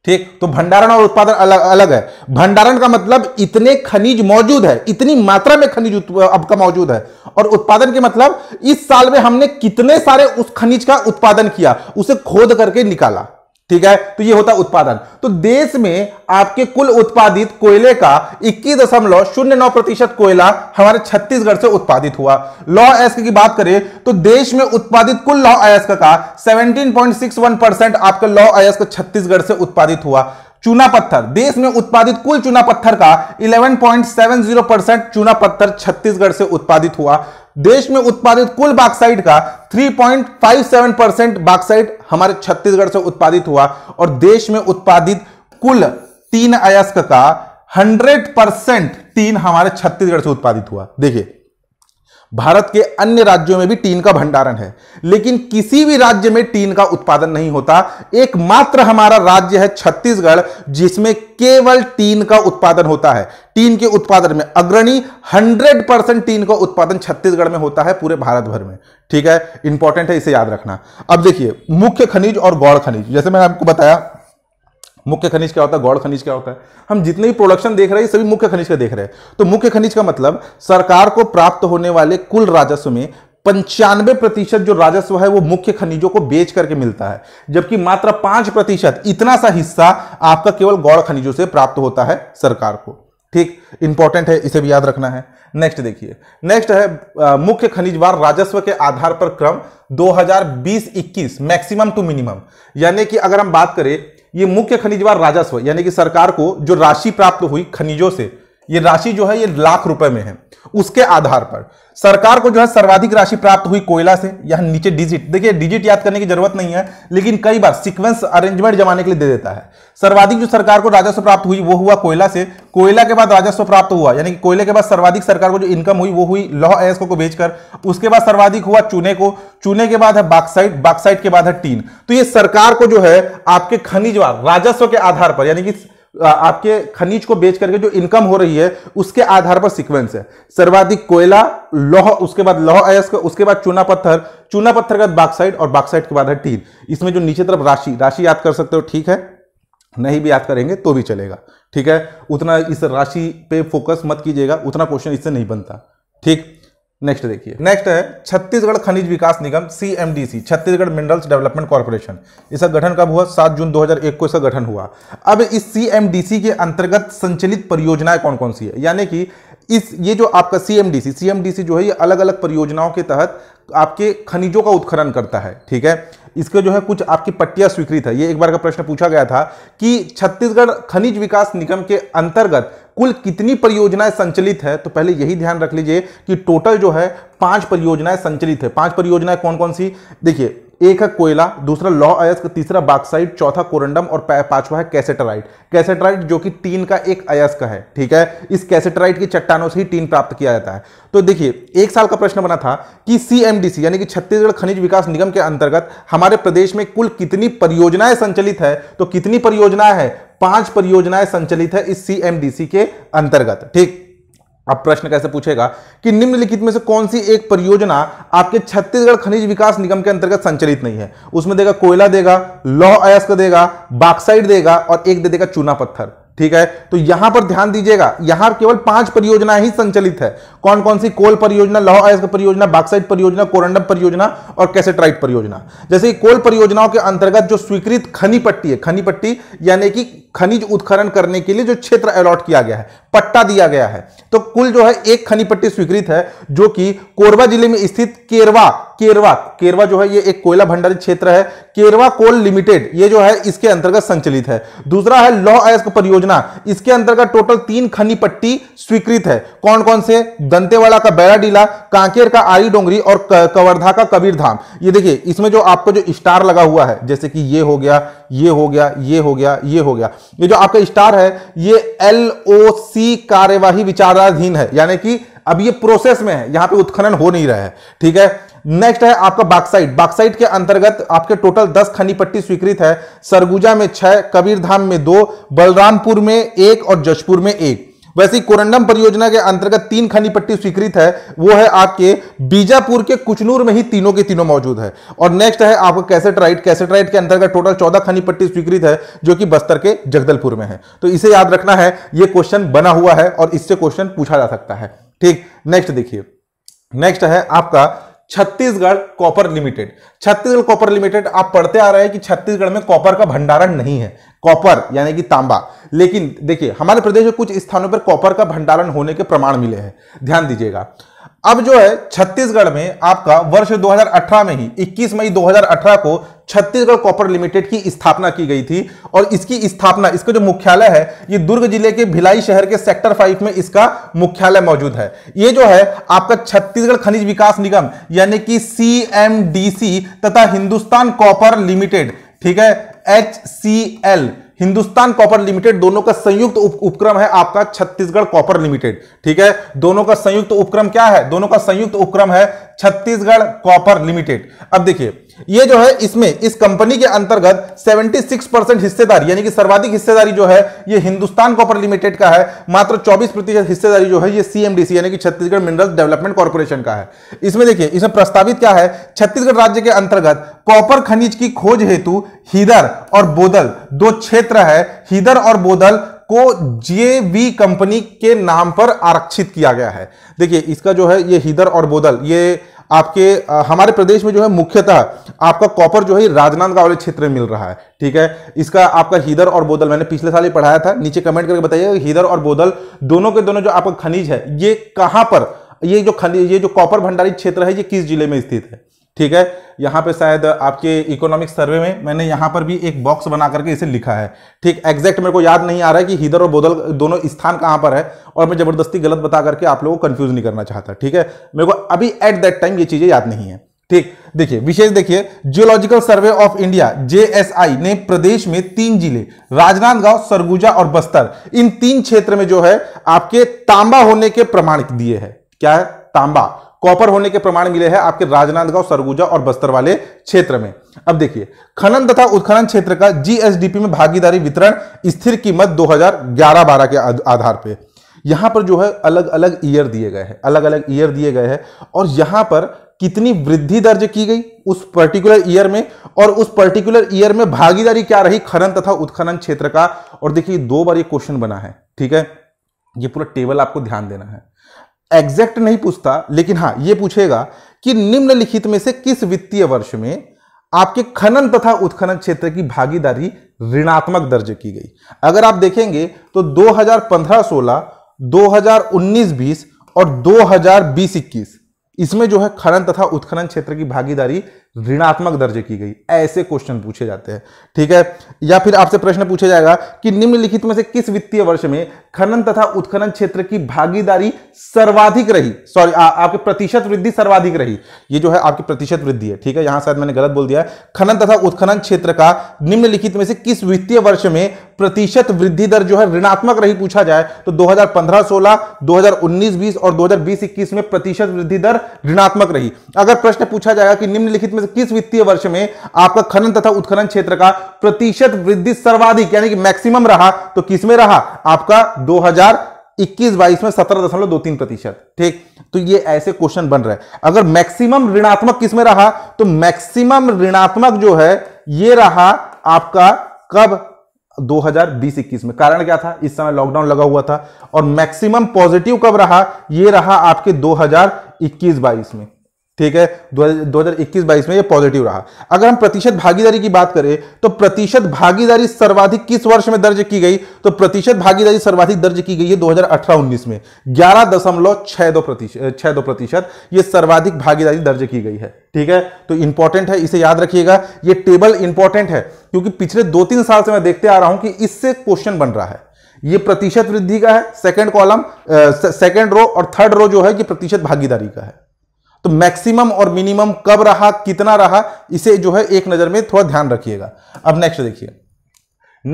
ठीक तो भंडारण और उत्पादन अलग अलग है भंडारण का मतलब इतने खनिज मौजूद है इतनी मात्रा में खनिज अब का मौजूद है और उत्पादन के मतलब इस साल में हमने कितने सारे उस खनिज का उत्पादन किया उसे खोद करके निकाला ठीक है तो ये होता उत्पादन तो देश में आपके कुल उत्पादित कोयले का इक्कीस दशमलव शून्य नौ प्रतिशत कोयला हमारे छत्तीसगढ़ से उत्पादित हुआ लॉ अयस्क की बात करें तो देश में उत्पादित कुल लॉ अयस्क का 17.61 परसेंट आपका लॉ अयस्क छत्तीसगढ़ से उत्पादित हुआ चूना पत्थर देश में उत्पादित कुल चूना पत्थर का 11.70 परसेंट चूना पत्थर छत्तीसगढ़ से उत्पादित हुआ देश में उत्पादित कुल बाक्साइट का 3.57 परसेंट बाक्साइट हमारे छत्तीसगढ़ से उत्पादित हुआ और देश में उत्पादित कुल तीन अयस्क का 100 परसेंट तीन हमारे छत्तीसगढ़ से उत्पादित हुआ देखिए भारत के अन्य राज्यों में भी टीन का भंडारण है लेकिन किसी भी राज्य में टीन का उत्पादन नहीं होता एकमात्र हमारा राज्य है छत्तीसगढ़ जिसमें केवल टीन का उत्पादन होता है टीन के उत्पादन में अग्रणी 100 परसेंट टीन का उत्पादन छत्तीसगढ़ में होता है पूरे भारत भर में ठीक है इंपॉर्टेंट है इसे याद रखना अब देखिए मुख्य खनिज और गौड़ खनिज जैसे मैंने आपको बताया मुख्य खनिज क्या होता है गौड़ खनिज क्या होता है हम जितने भी प्रोडक्शन देख रहे हैं सभी मुख्य खनिज का देख रहे हैं तो मुख्य खनिज का मतलब सरकार को प्राप्त होने वाले कुल राजस्व में पंचानवे प्रतिशत जो राजस्व है वो मुख्य खनिजों को बेच करके मिलता है जबकि मात्र पांच प्रतिशत इतना सा हिस्सा आपका केवल गौड़ खनिजों से प्राप्त होता है सरकार को ठीक इंपॉर्टेंट है इसे भी याद रखना है नेक्स्ट देखिए नेक्स्ट है मुख्य खनिजवार राजस्व के आधार पर क्रम 2020-21 मैक्सिमम टू मिनिमम यानी कि अगर हम बात करें ये मुख्य खनिजवार राजस्व यानी कि सरकार को जो राशि प्राप्त हुई खनिजों से ये राशि जो है ये लाख रुपए में है उसके आधार पर सरकार को जो है सर्वाधिक राशि प्राप्त हुई कोयला से यह नीचे डिजिट देखिए डिजिट याद करने की जरूरत नहीं है लेकिन कई बार सीक्वेंस अरेंजमेंट जमाने के लिए दे देता है सर्वाधिक जो सरकार को राजस्व प्राप्त हुई वो हुआ कोयला से कोयला के बाद राजस्व प्राप्त हुआ यानी कि कोयले के बाद सर्वाधिक सरकार को जो इनकम हुई वो हुई लौह अयस्क को बेचकर उसके बाद सर्वाधिक हुआ चूने को चूने के बाद है बाक्साइड बाक्साइड के बाद है टीन तो ये सरकार को जो है आपके खनिज राजस्व के आधार पर यानी कि आपके खनिज को बेच करके जो इनकम हो रही है उसके आधार पर सीक्वेंस है सर्वाधिक कोयला लौह उसके बाद लौह अयस्क उसके बाद चूना पत्थर चूना पत्थर का बाक्साइड और बाक्साइड के बाद है टीन इसमें जो नीचे तरफ राशि राशि याद कर सकते हो ठीक है नहीं भी याद करेंगे तो भी चलेगा ठीक है उतना इस राशि पे फोकस मत कीजिएगा उतना क्वेश्चन इससे नहीं बनता ठीक नेक्स्ट देखिए नेक्स्ट है छत्तीसगढ़ खनिज विकास निगम CMDC Chhattisgarh minerals development corporation इसका गठन कब हुआ सात जून 2001 को इसका गठन हुआ अब इस सीएमडीसी के अंतर्गत संचालित परियोजनाएं कौन कौन सी है यानी कि इस ये जो आपका सीएमडीसी सीएमडीसी जो है ये अलग अलग परियोजनाओं के तहत आपके खनिजों का उत्खनन करता है ठीक है इसके जो है कुछ आपकी पट्टियां स्वीकृत है ये एक बार का प्रश्न पूछा गया था कि छत्तीसगढ़ खनिज विकास निगम के अंतर्गत कुल कितनी परियोजनाएं संचालित है तो पहले यही ध्यान रख लीजिए कि टोटल जो है पांच परियोजनाएं संचालित है पांच परियोजनाएं कौन कौन सी देखिए एक है कोयला दूसरा लौह अयस्क तीसरा बाक्साइड चौथा कोरंडम और पांचवा है कैसेटराइट कैसेटराइट जो कि टीन का एक अयस्क है ठीक है इस कैसेटराइट की चट्टानों से ही टीन प्राप्त किया जाता है तो देखिए एक साल का प्रश्न बना था कि सीएमडीसी यानी कि छत्तीसगढ़ खनिज विकास निगम के अंतर्गत हमारे प्रदेश में कुल कितनी परियोजनाएं संचलित है तो कितनी परियोजनाएं हैं पांच परियोजनाएं संचालित है इस सीएमडीसी के अंतर्गत ठीक अब प्रश्न कैसे पूछेगा कि निम्नलिखित में से कौन सी एक परियोजना आपके छत्तीसगढ़ खनिज विकास निगम के अंतर्गत संचालित नहीं है उसमें देगा कोयला देगा लौह अयस्क देगा बाक्साइड देगा और एक दे देगा चूना पत्थर ठीक है तो यहां पर ध्यान दीजिएगा यहां केवल पांच परियोजना ही संचालित है कौन कौन सी कोल परियोजना लौह अयस्क परियोजना बाक्साइड परियोजना कोरंडम परियोजना और कैसेट्राइट परियोजना जैसे कोल परियोजनाओं के अंतर्गत जो स्वीकृत खनी पट्टी है खनी पट्टी यानी कि खनिज उत्खनन करने के लिए जो क्षेत्र अलॉट किया गया है पट्टा दिया गया है तो कुल जो है एक खनी पट्टी स्वीकृत है जो कि कोरबा जिले में स्थित केरवा केरवा केरवा जो है ये एक कोयला भंडारित क्षेत्र है केरवा कोल लिमिटेड ये जो है इसके अंतर्गत संचालित है दूसरा है लौह अयस्क परियोजना इसके अंतर्गत टोटल तीन खनी पट्टी स्वीकृत है कौन कौन से दंतेवाड़ा का बैराडीला कांकेर का आरी डोंगरी और कवर्धा का कबीर धाम ये देखिए इसमें जो आपको जो स्टार लगा हुआ है जैसे कि ये हो गया ये हो गया ये हो गया ये हो गया ये जो आपका स्टार है ये एल ओ सी की कार्यवाही विचाराधीन है यानी कि अब ये प्रोसेस में है यहां पे उत्खनन हो नहीं रहा है ठीक है नेक्स्ट है आपका बाक्साइट बाक्साइट के अंतर्गत आपके टोटल दस खनी पट्टी स्वीकृत है सरगुजा में छह कबीरधाम में दो बलरामपुर में एक और जशपुर में एक वैसे कोरंडम परियोजना के अंतर्गत तीन खनी पट्टी स्वीकृत है वो है आपके बीजापुर के कुचनूर में ही तीनों के तीनों मौजूद है और नेक्स्ट है आपका कैसेट्राइट कैसेट्राइट के अंतर्गत टोटल चौदह खनी पट्टी स्वीकृत है जो कि बस्तर के जगदलपुर में है तो इसे याद रखना है यह क्वेश्चन बना हुआ है और इससे क्वेश्चन पूछा जा सकता है ठीक नेक्स्ट देखिए नेक्स्ट है आपका Chhattisgarh copper limited Chhattisgarh copper limited आप पढ़ते आ रहे हैं कि छत्तीसगढ़ में कॉपर का भंडारण नहीं है कॉपर यानी कि तांबा लेकिन देखिए हमारे प्रदेश में कुछ स्थानों पर कॉपर का भंडारण होने के प्रमाण मिले हैं ध्यान दीजिएगा अब जो है छत्तीसगढ़ में आपका वर्ष 2018 में ही 21 मई 2018 को छत्तीसगढ़ कॉपर लिमिटेड की स्थापना की गई थी और इसकी स्थापना इसका जो मुख्यालय है ये दुर्ग जिले के भिलाई शहर के सेक्टर फाइव में इसका मुख्यालय मौजूद है ये जो है आपका छत्तीसगढ़ खनिज विकास निगम यानी कि सी तथा हिंदुस्तान कॉपर लिमिटेड ठीक है H C L Hindustan copper limited दोनों का संयुक्त उपक्रम है आपका छत्तीसगढ़ कॉपर लिमिटेड ठीक है दोनों का संयुक्त उपक्रम क्या है दोनों का संयुक्त उपक्रम है छत्तीसगढ़ कॉपर लिमिटेड अब देखिए ये जो है इसमें इस कंपनी के अंतर्गत 76 परसेंट हिस्सेदारी यानी कि सर्वाधिक हिस्सेदारी जो है ये हिंदुस्तान कॉपर लिमिटेड का है मात्र 24 प्रतिशत हिस्सेदारी जो है ये सीएमडीसी यानी कि छत्तीसगढ़ मिनरल्स डेवलपमेंट कॉर्पोरेशन का है इसमें देखिए इसमें प्रस्तावित क्या है छत्तीसगढ़ राज्य के अंतर्गत कॉपर खनिज की खोज हेतु हीदर और बोदल दो क्षेत्र है हीदर और बोदल को जेवी कंपनी के नाम पर आरक्षित किया गया है देखिए इसका जो है ये हीदर और बोदल ये आपके आ, हमारे प्रदेश में जो है मुख्यतः आपका कॉपर जो है राजनांदगांव वाले क्षेत्र में मिल रहा है ठीक है इसका आपका हीदर और बोदल मैंने पिछले साल ही पढ़ाया था नीचे कमेंट करके बताइए हीदर और बोदल दोनों के दोनों जो आपका खनिज है ये कहाँ पर ये जो खनिज ये जो कॉपर भंडारी क्षेत्र है ये किस जिले में स्थित है ठीक है यहाँ पे शायद आपके इकोनॉमिक सर्वे में मैंने यहाँ पर भी एक बॉक्स बना करके इसे लिखा है ठीक एग्जैक्ट मेरे को याद नहीं आ रहा है कि हिदर और बोदल दोनों स्थान कहाँ पर है और मैं जबरदस्ती गलत बता करके आप लोगों को कंफ्यूज नहीं करना चाहता ठीक है मेरे को अभी एट दैट टाइम ये चीज़ें याद नहीं है ठीक देखिए विशेष देखिए जियोलॉजिकल सर्वे ऑफ इंडिया जे ने प्रदेश में तीन जिले राजनांदगांव सरगुजा और बस्तर इन तीन क्षेत्र में जो है आपके तांबा होने के प्रमाण दिए हैं क्या है तांबा कॉपर होने के प्रमाण मिले हैं आपके राजनांदगांव सरगुजा और बस्तर वाले क्षेत्र में अब देखिए खनन तथा उत्खनन क्षेत्र का जीएसडीपी में भागीदारी वितरण स्थिर कीमत 2011-12 के आधार पर यहां पर जो है अलग अलग ईयर दिए गए हैं अलग अलग ईयर दिए गए हैं और यहां पर कितनी वृद्धि दर्ज की गई उस पर्टिकुलर ईयर में और उस पर्टिकुलर ईयर में भागीदारी क्या रही खनन तथा उत्खनन क्षेत्र का और देखिए दो बार ये क्वेश्चन बना है ठीक है ये पूरा टेबल आपको ध्यान देना है एग्जैक्ट नहीं पूछता लेकिन हाँ ये पूछेगा कि निम्नलिखित में से किस वित्तीय वर्ष में आपके खनन तथा उत्खनन क्षेत्र की भागीदारी ऋणात्मक दर्ज की गई अगर आप देखेंगे तो 2015-16, 2019-20 और 2020-21 इसमें जो है खनन तथा उत्खनन क्षेत्र की भागीदारी ऋणात्मक दर्ज की गई ऐसे क्वेश्चन पूछे जाते हैं ठीक है या फिर आपसे प्रश्न पूछा जाएगा कि निम्नलिखित में से किस वित्तीय वर्ष में खनन तथा उत्खनन क्षेत्र की भागीदारी सर्वाधिक रही सॉरी आपके प्रतिशत वृद्धि सर्वाधिक रही ये जो है आपकी प्रतिशत वृद्धि है ठीक है यहां शायद मैंने गलत बोल दिया खनन तथा उत्खनन क्षेत्र का निम्नलिखित में से किस वित्तीय वर्ष में प्रतिशत वृद्धि दर जो है ऋणात्मक रही पूछा जाए तो 2015-16, 2019-20 और 2020-21 में प्रतिशत वृद्धि दर ऋणात्मक रही अगर प्रश्न पूछा जाएगा कि निम्नलिखित में से किस वित्तीय वर्ष में आपका खनन तथा उत्खनन क्षेत्र का प्रतिशत वृद्धि सर्वाधिक यानी कि मैक्सिमम रहा तो किस में रहा आपका 2021 22 में सत्रह दशमलव दो तीन प्रतिशत ठीक तो ये ऐसे क्वेश्चन बन रहे हैं अगर मैक्सिमम ऋणात्मक किस में रहा तो मैक्सिमम ऋणात्मक जो है ये रहा आपका कब 2020-21 में कारण क्या था इस समय लॉकडाउन लगा हुआ था और मैक्सिमम पॉजिटिव कब रहा ये रहा आपके 2021-22 में ठीक है दो हजार इक्कीस बाईस में ये पॉजिटिव रहा अगर हम प्रतिशत भागीदारी की बात करें तो प्रतिशत भागीदारी सर्वाधिक किस वर्ष में दर्ज की गई तो प्रतिशत भागीदारी सर्वाधिक दर्ज की गई है 2018-19 में ग्यारह दशमलव छह दो प्रतिशत छह दो प्रतिशत ये सर्वाधिक भागीदारी दर्ज की गई है ठीक है तो इंपॉर्टेंट है इसे याद रखिएगा ये टेबल इंपॉर्टेंट है क्योंकि पिछले दो तीन साल से मैं देखते आ रहा हूं कि इससे क्वेश्चन बन रहा है ये प्रतिशत वृद्धि का है सेकंड कॉलम सेकंड रो और थर्ड रो जो है ये प्रतिशत भागीदारी का है तो मैक्सिमम और मिनिमम कब रहा कितना रहा इसे जो है एक नज़र में थोड़ा ध्यान रखिएगा अब नेक्स्ट देखिए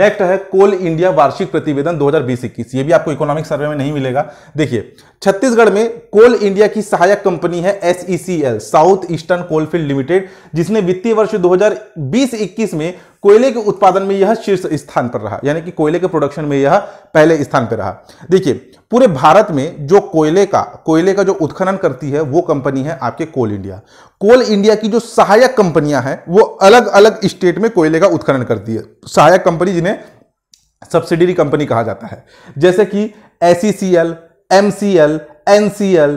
नेक्स्ट है कोल इंडिया वार्षिक प्रतिवेदन 2020-21 ये भी आपको इकोनॉमिक सर्वे में नहीं मिलेगा देखिए छत्तीसगढ़ में कोल इंडिया की सहायक कंपनी है SECL south eastern coalfield limited जिसने वित्तीय वर्ष 2020-21 में कोयले के उत्पादन में यह शीर्ष स्थान पर रहा यानी कि कोयले के प्रोडक्शन में यह पहले स्थान पर रहा देखिए पूरे भारत में जो कोयले का कोयले का जो उत्खनन करती है वो कंपनी है आपके कोल इंडिया कोल इंडिया की जो सहायक कंपनियां हैं वो अलग अलग स्टेट में कोयले का उत्खनन करती है सहायक कंपनी जिन्हें सब्सिडरी कंपनी कहा जाता है जैसे कि S C C L M C L NCL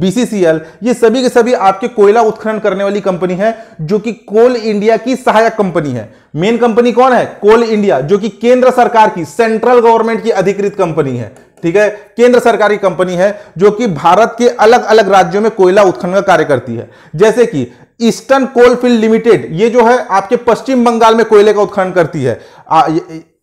B C C L ये सभी के सभी आपके कोयला उत्खनन करने वाली कंपनी है जो कि कोल इंडिया की सहायक कंपनी है मेन कंपनी कौन है कोल इंडिया जो कि केंद्र सरकार की सेंट्रल गवर्नमेंट की अधिकृत कंपनी है ठीक है केंद्र सरकार की कंपनी है जो कि भारत के अलग अलग राज्यों में कोयला उत्खनन का कार्य करती है जैसे कि ईस्टर्न कोल फील्ड लिमिटेड ये जो है आपके पश्चिम बंगाल में कोयले का उत्खनन करती है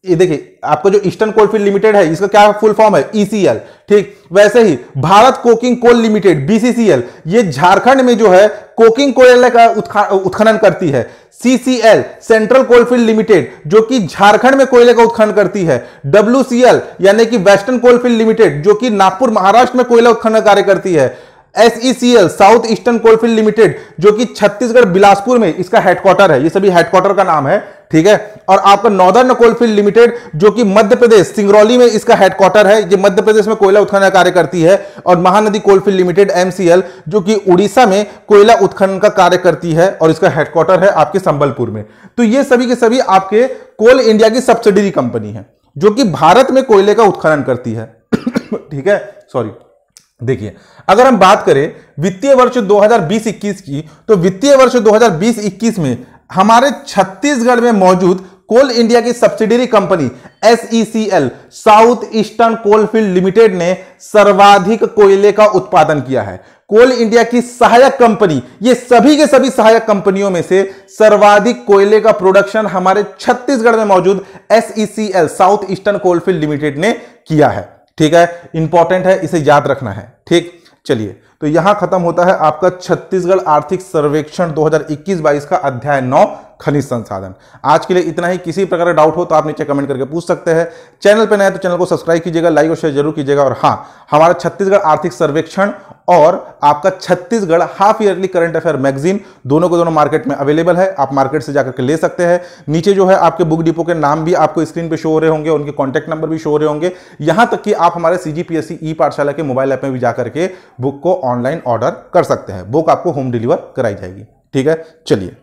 ये देखिए आपको जो ईस्टर्न कोलफील्ड लिमिटेड है इसका क्या फुल फॉर्म है ईसीएल e ठीक वैसे ही Bharat coking coal limited BCCL ये झारखंड में जो है कोकिंग कोयले का उत्खनन करती है सीसीएल सेंट्रल कोलफील्ड लिमिटेड जो कि झारखंड में कोयले का उत्खनन करती है डब्ल्यूसीएल यानी कि वेस्टर्न कोलफील्ड लिमिटेड जो कि नागपुर महाराष्ट्र में कोयला उत्खनन कार्य करती है SECL south eastern coalfield limited जो कि छत्तीसगढ़ बिलासपुर में इसका हेडक्वार्टर है ये सभी हेडक्वार्टर का नाम है ठीक है और आपका नॉर्दर्न कोलफील्ड लिमिटेड जो कि मध्य प्रदेश सिंगरौली में इसका हेडक्वार्टर है ये मध्य प्रदेश में कोयला उत्खनन कार्य करती है और महानदी कोलफील्ड लिमिटेड एमसीएल जो कि उड़ीसा में कोयला उत्खनन का कार्य करती है और इसका हेडक्वार्टर है आपके संबलपुर में तो ये सभी के सभी आपके कोल इंडिया की सब्सिडरी कंपनी है जो कि भारत में कोयले का उत्खनन करती है (coughs) ठीक है सॉरी देखिए अगर हम बात करें वित्तीय वर्ष 2020-21 की तो वित्तीय वर्ष 2020-21 में हमारे छत्तीसगढ़ में मौजूद कोल इंडिया की subsidiary company SECL e south eastern coalfield limited ने सर्वाधिक कोयले का उत्पादन किया है कोल इंडिया की सहायक कंपनी ये सभी के सभी सहायक कंपनियों में से सर्वाधिक कोयले का प्रोडक्शन हमारे छत्तीसगढ़ में मौजूद SECL e south eastern coalfield limited ने किया है ठीक है इंपॉर्टेंट है इसे याद रखना है ठीक चलिए तो यहां खत्म होता है आपका छत्तीसगढ़ आर्थिक सर्वेक्षण 2021-22 का अध्याय नौ खनिज संसाधन आज के लिए इतना ही किसी प्रकार का डाउट हो तो आप नीचे कमेंट करके पूछ सकते हैं चैनल पर नए तो चैनल को सब्सक्राइब कीजिएगा लाइक और शेयर जरूर कीजिएगा और हाँ हमारा छत्तीसगढ़ आर्थिक सर्वेक्षण और आपका Chhattisgarh half yearly current affair magazine दोनों को दोनों मार्केट में अवेलेबल है आप मार्केट से जाकर के ले सकते हैं नीचे जो है आपके बुक डिपो के नाम भी आपको स्क्रीन पे शो हो रहे होंगे उनके कॉन्टैक्ट नंबर भी शो हो रहे होंगे यहां तक कि आप हमारे सीजीपीएससी ई पाठशाला के मोबाइल ऐप में भी जाकर के बुक को ऑनलाइन ऑर्डर कर सकते हैं बुक आपको होम डिलीवर कराई जाएगी ठीक है चलिए